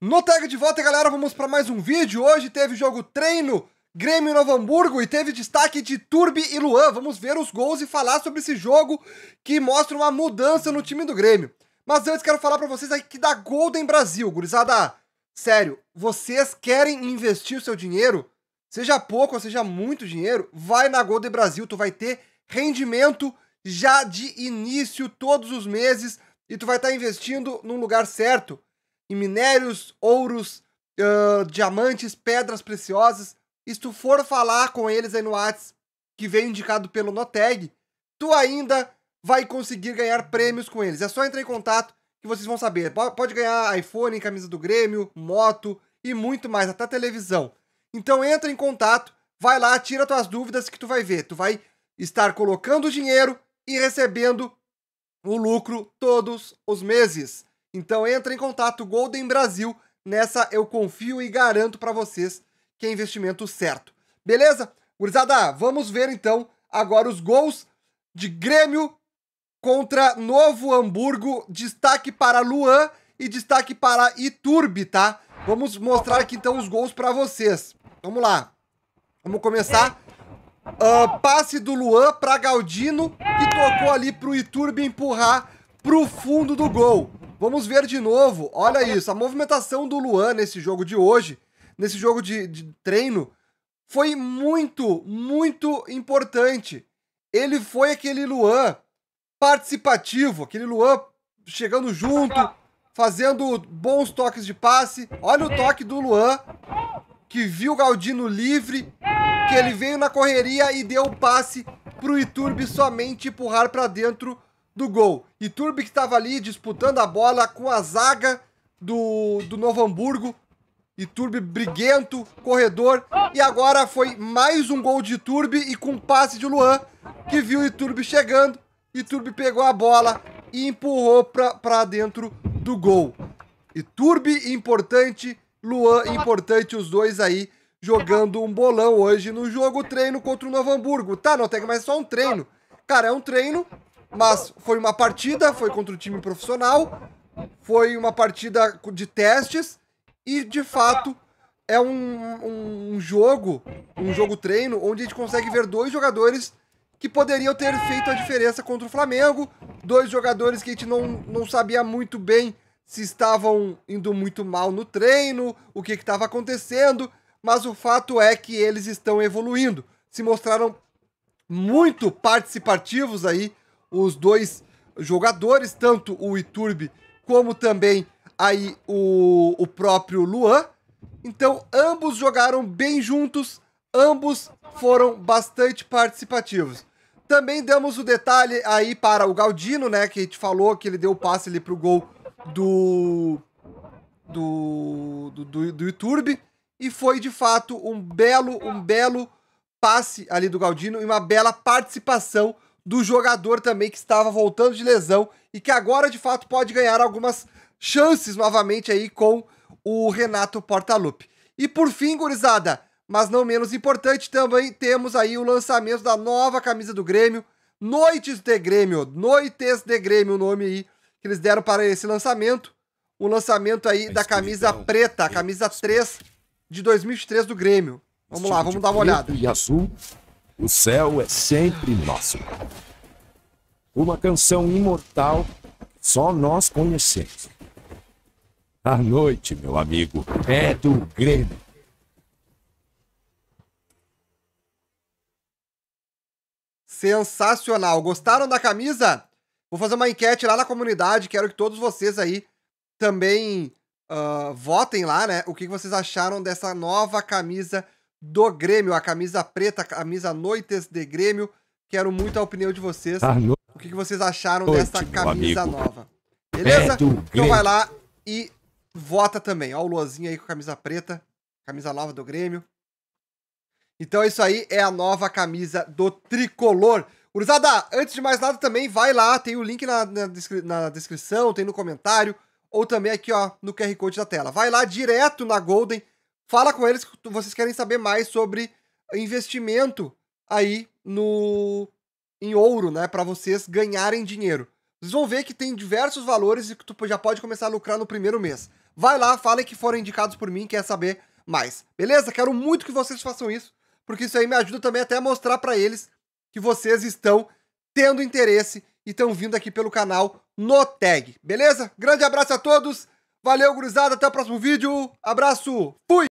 No tag de volta, galera, vamos para mais um vídeo. Hoje teve jogo treino Grêmio Novo Hamburgo e teve destaque de Turbi e Luan. Vamos ver os gols e falar sobre esse jogo que mostra uma mudança no time do Grêmio. Mas antes quero falar para vocês aqui da Golden Brasil, gurizada. Sério, vocês querem investir o seu dinheiro? Seja pouco ou seja muito dinheiro, vai na Golden Brasil, tu vai ter rendimento já de início todos os meses e tu vai estar tá investindo num lugar certo em minérios, ouros, uh, diamantes, pedras preciosas, e se tu for falar com eles aí no Whats, que vem indicado pelo Noteg, tu ainda vai conseguir ganhar prêmios com eles. É só entrar em contato que vocês vão saber. Pode ganhar iPhone, camisa do Grêmio, moto e muito mais, até televisão. Então entra em contato, vai lá, tira tuas dúvidas que tu vai ver. Tu vai estar colocando dinheiro e recebendo o lucro todos os meses. Então entra em contato Golden Brasil, nessa eu confio e garanto para vocês que é investimento certo. Beleza? Gurizada, vamos ver então agora os gols de Grêmio contra Novo Hamburgo, destaque para Luan e destaque para Iturbe, tá? Vamos mostrar aqui então os gols para vocês. Vamos lá. Vamos começar. Uh, passe do Luan para Galdino, que tocou ali pro Iturbe empurrar pro fundo do gol. Vamos ver de novo. Olha isso. A movimentação do Luan nesse jogo de hoje, nesse jogo de, de treino, foi muito, muito importante. Ele foi aquele Luan participativo, aquele Luan chegando junto, fazendo bons toques de passe. Olha o toque do Luan, que viu o Galdino livre, que ele veio na correria e deu o passe pro Iturbe somente empurrar para dentro do gol. E Turbi que estava ali disputando a bola com a zaga do, do Novo Hamburgo. E Turbi briguento, corredor. E agora foi mais um gol de Turbi e com passe de Luan, que viu o Iturbe chegando. Iturbe pegou a bola e empurrou para dentro do gol. Iturbe importante, Luan importante, os dois aí jogando um bolão hoje no jogo treino contra o Novo Hamburgo. Tá, não tem mais só um treino. Cara, é um treino mas foi uma partida, foi contra o time profissional, foi uma partida de testes e, de fato, é um, um jogo, um jogo treino, onde a gente consegue ver dois jogadores que poderiam ter feito a diferença contra o Flamengo. Dois jogadores que a gente não, não sabia muito bem se estavam indo muito mal no treino, o que estava acontecendo, mas o fato é que eles estão evoluindo. Se mostraram muito participativos aí os dois jogadores, tanto o Iturbe como também aí o, o próprio Luan. Então, ambos jogaram bem juntos, ambos foram bastante participativos. Também damos o detalhe aí para o Galdino, né, que a gente falou que ele deu o passe ali pro gol do do do, do, do Iturbe e foi de fato um belo um belo passe ali do Galdino e uma bela participação do jogador também que estava voltando de lesão e que agora de fato pode ganhar algumas chances novamente aí com o Renato Portaluppi. E por fim, gurizada, mas não menos importante também temos aí o lançamento da nova camisa do Grêmio, Noites de Grêmio, Noites de Grêmio, o nome aí que eles deram para esse lançamento. O lançamento aí da camisa preta, a é. camisa 3 de 2003 do Grêmio. Vamos lá, vamos dar uma olhada. E azul o céu é sempre nosso. Uma canção imortal só nós conhecemos. A noite, meu amigo, é do Grêmio. Sensacional! Gostaram da camisa? Vou fazer uma enquete lá na comunidade. Quero que todos vocês aí também uh, votem lá, né? O que vocês acharam dessa nova camisa do Grêmio, a camisa preta, a camisa Noites de Grêmio. Quero muito a opinião de vocês. Ah, o que, vocês acharam Noite, dessa camisa nova? É Beleza? É então vai lá e vota também. Ó, o Luazinho aí com a camisa preta, camisa nova do Grêmio. Então isso aí é a nova camisa do tricolor. Urzada, antes de mais nada também, vai lá, tem o link na, na, descri na descrição, tem no comentário, ou também aqui ó, no QR Code da tela. Vai lá direto na Golden, Fala com eles que vocês querem saber mais sobre investimento aí no em ouro, né, para vocês ganharem dinheiro. Vocês vão ver que tem diversos valores e que tu já pode começar a lucrar no primeiro mês. Vai lá, fala que foram indicados por mim, quer saber mais. Beleza? Quero muito que vocês façam isso, porque isso aí me ajuda também até a mostrar para eles que vocês estão tendo interesse e estão vindo aqui pelo canal no tag. Beleza? Grande abraço a todos. Valeu, gurizada. Até o próximo vídeo. Abraço. Fui.